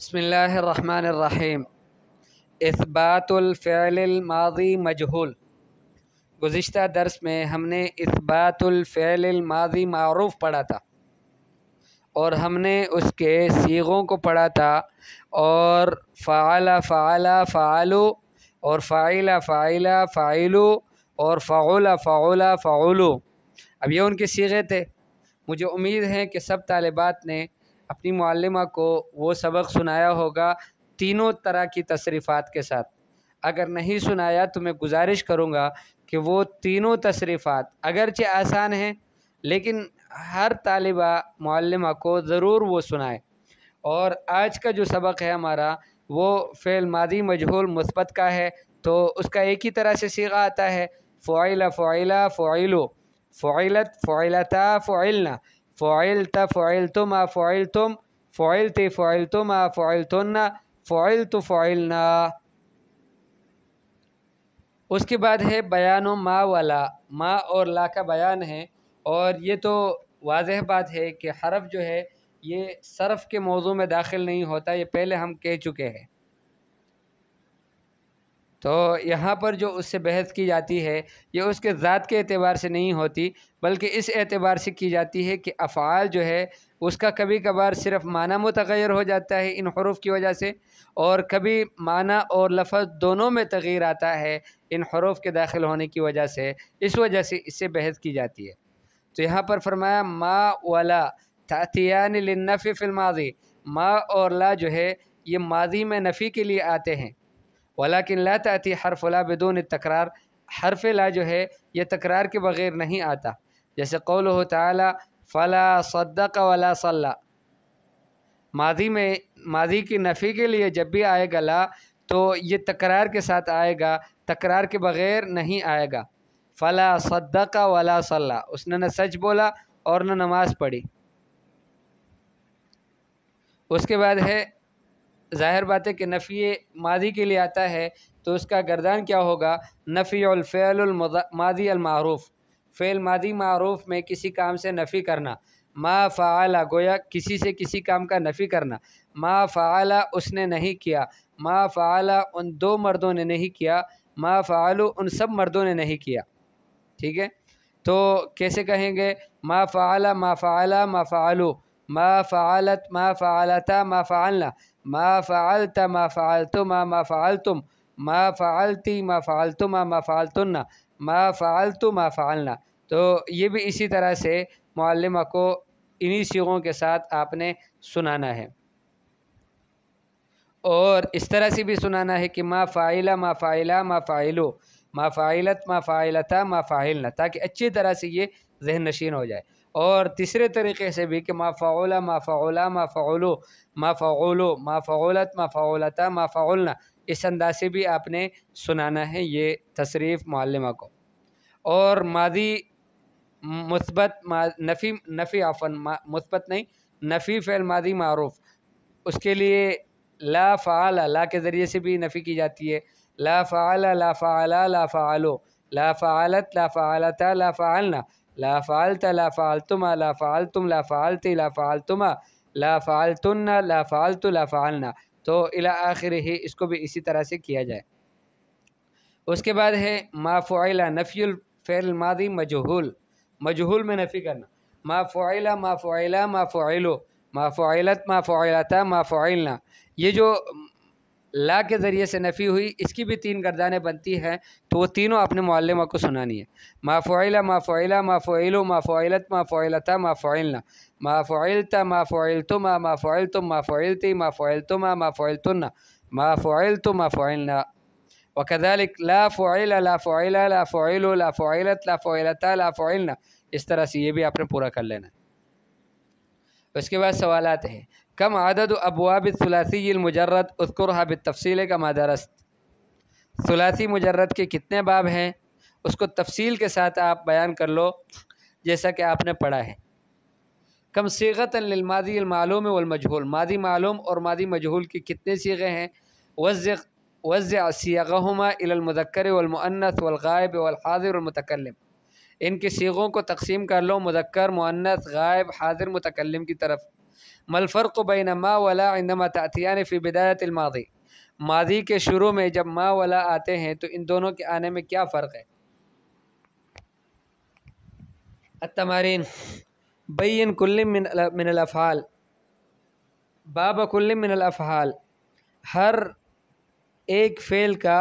बसमीम इसबातफ़िलमाजी मजहूल गुज्त दर्स में हमने इसबातफ़िलमाजी मरूफ़ पढ़ा था और हमने उसके सीगों को पढ़ा था और फ़ाला फ़ाला फ़ालु और फ़ाइला फ़ाइला फ़ाइलु और फ़ाला फ़ाला फ़ालु अब ये उनके सीगे थे मुझे उम्मीद है कि सब तालबात ने अपनी मालमा को वो सबक सुनाया होगा तीनों तरह की तशरीफ़ात के साथ अगर नहीं सुनाया तो मैं गुजारिश करूँगा कि वो तीनों तशरीफ़ात अगरचे आसान हैं लेकिन हर तालबा मालमा को ज़रूर वो सुनाए और आज का जो सबक है हमारा वो फ़ेल मादी मजहूल मुस्बत का है तो उसका एक ही तरह से सीखा आता है फ़ाइला फ़ाइला फ़ाइलो फ़ाइलत फ़ाइलता फ़ाइलना फ़ाइल त फ़ाइल तुम आ फ़ाइल तुम फ़ाइल ते फ़ाइल तुम आ फ़ाइल तुन्ना फ़ाइल तो फ़ाइल ना उसके बाद है बयान माँ वाला माँ और ला का बयान है और ये तो वाजह बात है कि हरफ जो है ये सरफ़ के मौजू में दाखिल नहीं होता ये पहले हम कह चुके हैं तो यहाँ पर जो उससे बहस की जाती है ये उसके ज़ात के अतबार से नहीं होती बल्कि इस एतबार से की जाती है कि अफ़ाल जो है उसका कभी कभार सिर्फ माना मतगैर हो जाता है इन हरूफ की वजह से और कभी माना और लफ्ज़ दोनों में तगैर आता है इन हरूफ के दाखिल होने की वजह से इस वजह से इससे बहस की जाती है तो यहाँ पर फरमाया माँ वाला तातियान लनफ़ी फिल्माजी माँ और ला जो है ये माजी में नफ़ी के लिए आते हैं वलाकिन ला तती हरफ ला बदून तकरार हरफ ला जो है यह तकरार के बग़ैर नहीं आता जैसे कौल हो तला फ़ला सद्दक वला सल्ला माधी में माधी की नफ़ी के लिए जब भी आएगा ला तो ये तकरार के साथ आएगा तकरार के बग़ैर नहीं आएगा फ़ला सद्दक वला सल्ला उसने न सच बोला और न नमाज़ पढ़ी उसके बाद है ज़ाहिर बात है कि नफ़ी मादी के लिए आता है तो उसका गर्दान क्या होगा नफ़ी फ़ैलमादी फ़ैल मादी मरूफ़ में किसी काम से नफ़ी करना मा फ़ाला गोया किसी से किसी काम का नफ़ी करना मा फ़ाला उसने नहीं किया मा फ़ाला उन दो मर्दों ने नहीं किया मा फ़ालू उन सब मर्दों ने नहीं किया ठीक है तो कैसे कहेंगे माँ फ़ाला मा फ़ाला मा फ़ालू मा फ़ालत मा फ़ालता मा फ़ालना मा फ़ालत मा फ़ालतुमा मा फ़ालतुम मा फ़ालती मा फ़ालतुमा मा फ़ालतुन्ना मा फ़ालतु मा फ़ालना तो ये भी इसी तरह से मालमा को इन्हीं सीखों के साथ आपने सुनाना है और इस तरह से भी सुनाना है कि मा फ़ाइला मा फ़ाइला मा फ़ाइलो मा फ़ाइलत मा फ़ाइलता मा फ़ाइलना ताकि अच्छी तरह से ये जहन नशीन हो जाए और तीसरे तरीके से भी कि माफ़ोला मा माफ़ोलो मा माफ़ोलत मा माफ़ोलना इस अंदाज से भी आपने सुनाना है ये तशरीफ़ मालमा को और मादी मुस्बत नफ़ी नफ़ी आफन मुस्बत नहीं नफ़ी फ़ैल मादी मरूफ़ उसके लिए ला फ़ाला ला के ज़रिए से भी नफ़ी की जाती है ला फ़ाला ला फ़ाला ला फ़ालो ला फ़ालत ला फ़ालता ला फ़ालना ला फ़ालता ला फ़ालतुमा ला फ़ालतुम ला फ़ालती ला फ़ालतुमा ला फ़ालतुन्ना ला फ़ालतु ला फ़ालना तो इला आखिर ही इसको भी इसी तरह से किया जाए उसके बाद है मा फ़ाइला नफ़ील फ़ैल मादी मजहूल मजहूल में नफ़ी करना मा फ़ाइला मा फ़ाइला मा फ़ाइलो मा फ़ाइलत मा फ़ाइलता मा फ़ाइलना ये जो ला के ज़रिए से नफ़ी हुई इसकी भी तीन गर्दानें बनती हैं तो वो तीनों आपने मालमा को सुनानी है माफ़ोला माफ़ोला माफ़ोलो माफ़ोलत माफ़ोलता माफ़ोलना माफ़ोलता माफ़ोल तो मा माफ़ोल तुम माफ़ोल ती माफ़ोल तो मा माफ़ोल तुन्ना माफ़ोल तो माफ़ोलना वकदालिक ला फ़ोला ला फ़ोला ला फ़ोलो ला फ़ोलत ला फ़ोलता ला फ़ोलना इस तरह से ये भी आपने पूरा कर लेना उसके बाद सवाल आते हैं कम आदद अबवाब सलासीमजरत उसकुरहा बतफ़ील का मादरस्त सलासी मुजरत के कितने बाब हैं उसको तफसील के साथ आप बयान कर लो जैसा कि आपने पढ़ा है कम सीगत मालूम वमजहूल मादी मालूम और मादी मजहूल की कितने सीगे हैं वज़ वज़ सीगहुमा इलमदक्कर वलमनस वलगायब वलहादिर इनके सीगों को तकसीम कर लो मुदक्र मुअन्नस गायब हाजिर मुतकलम की तरफ़ मलफ़र्क बैन माँ वला इनमा तातियान फ़ी बदायत मादी माजी के शुरू में जब माँ वाला आते हैं तो इन दोनों के आने में क्या फ़र्क है अतमारीन बैन कुल्ल मिनलफ़ाल बाब कुल्ल मिनलफ़ाल हर एक फ़ेल का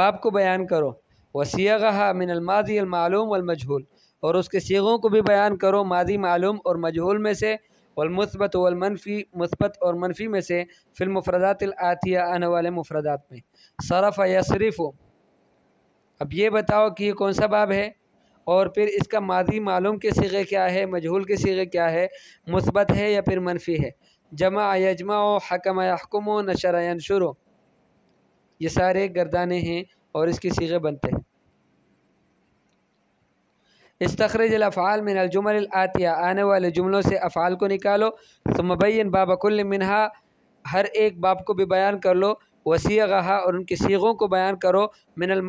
बाप को बयान करो वसीगा मिनलमाजी मालूम वमजहूल और उसके सीगों को भी बयान करो माजी मालूम और मजहूल में से वलमस्बत वलमनफ़ी मस्बत और मनफ़ी में से फिल्मफरदातिलआतिया आने वाले मुफरदात में सरफ़ या शरीफ़ अब ये बताओ कि ये कौन सा बाब है और फिर इसका माजी मालूम के सीगे क्या है मजहूल के सीगे क्या है मस्बत है या फिर मनफी है जमा यजमा हकम हकम नशर शुरू ये सारे गर्दाने हैं और इसके सीगे बनते हैं इसतखरज अफ़ाल मिन अलजुमल आतिया आने वाले जुमलों से अफ़ाल को निकालो समबैन बाबकुल मिनहा हर एक बाप को भी बयान कर लो वसी गहा और उनके सीगों को बयान करो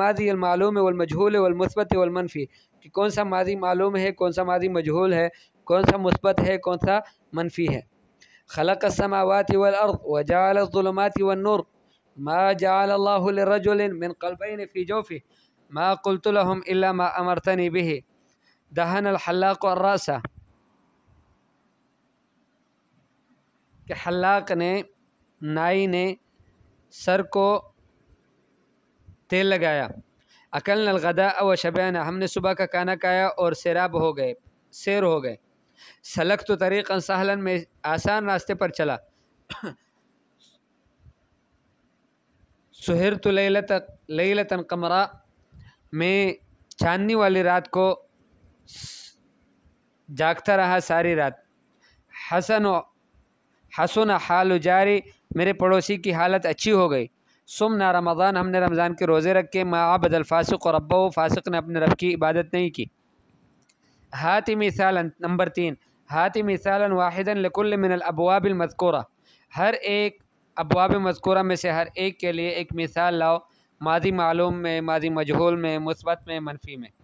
माजी अलमालूम वलमजहूल वलमस्बत वलमनफ़ी कि कौन सा माजी मालूम है कौन सा माजी मजहूल है कौन सा मस्बत है कौन सा मनफी है खलक समावत वर्द व नूर मा जाल रजुल मिन कलबैन फ़ी जोफ़ी मा कुलतलहम अमरतनी बिही दहन अलहलाक और रासा कि हलाक ने नाई ने सर को तेल लगाया अकल नलगदा व शबैन हमने सुबह का खाना खाया और सैराब हो गए सैर हो गए सलक तो तरीक़ सहलन में आसान रास्ते पर चला सुहर तो लत लतन कमरा में चांदनी वाली रात को जागता रहा सारी रात हसन हसन हाल जारी मेरे पड़ोसी की हालत अच्छी हो गई सुम ना रमज़ान हमने रमज़ान के रोज़े रखे माँ फासक और अब्बा फासक ने अपने रब की इबादत नहीं की हाथी मिसाल नंबर तीन हाथी मिसाल वाहिदन लकुल मिनल अबवाबिल मजकूरा हर एक अबवाब मजकूरा में से हर एक के लिए एक मिसाल लाओ माजी मालूम में माजी मजहूल में मुस्बत में मनफी में